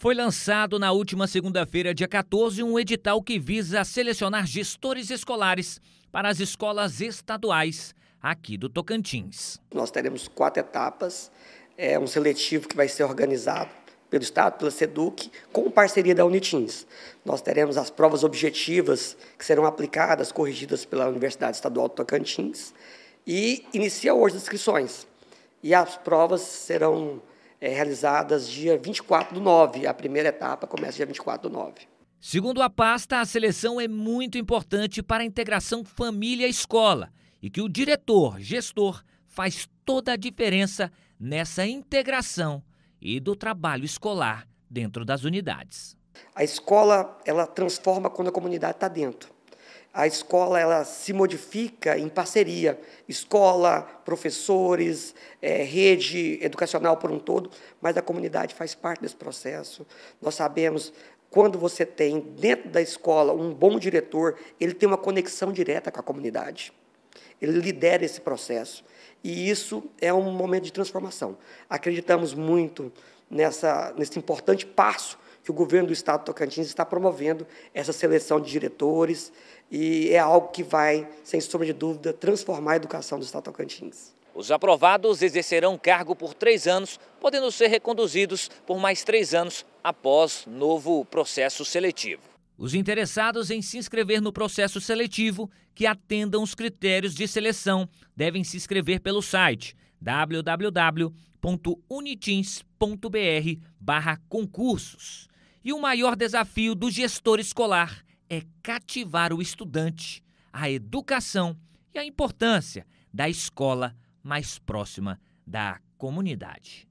Foi lançado na última segunda-feira, dia 14, um edital que visa selecionar gestores escolares para as escolas estaduais aqui do Tocantins. Nós teremos quatro etapas, é um seletivo que vai ser organizado pelo Estado, pela SEDUC, com parceria da Unitins. Nós teremos as provas objetivas que serão aplicadas, corrigidas pela Universidade Estadual do Tocantins e inicia hoje as inscrições. E as provas serão é, realizadas dia 24 do 9. A primeira etapa começa dia 24 do 9. Segundo a pasta, a seleção é muito importante para a integração família-escola e que o diretor, gestor, faz toda a diferença nessa integração e do trabalho escolar dentro das unidades. A escola, ela transforma quando a comunidade está dentro a escola ela se modifica em parceria, escola, professores, é, rede educacional por um todo, mas a comunidade faz parte desse processo. Nós sabemos quando você tem dentro da escola um bom diretor, ele tem uma conexão direta com a comunidade. Ele lidera esse processo. E isso é um momento de transformação. Acreditamos muito nessa, nesse importante passo que o governo do estado de Tocantins está promovendo essa seleção de diretores e é algo que vai, sem sombra de dúvida, transformar a educação do estado de Tocantins. Os aprovados exercerão cargo por três anos, podendo ser reconduzidos por mais três anos após novo processo seletivo. Os interessados em se inscrever no processo seletivo que atendam os critérios de seleção devem se inscrever pelo site www.unitins.br/concursos. E o maior desafio do gestor escolar é cativar o estudante, a educação e a importância da escola mais próxima da comunidade.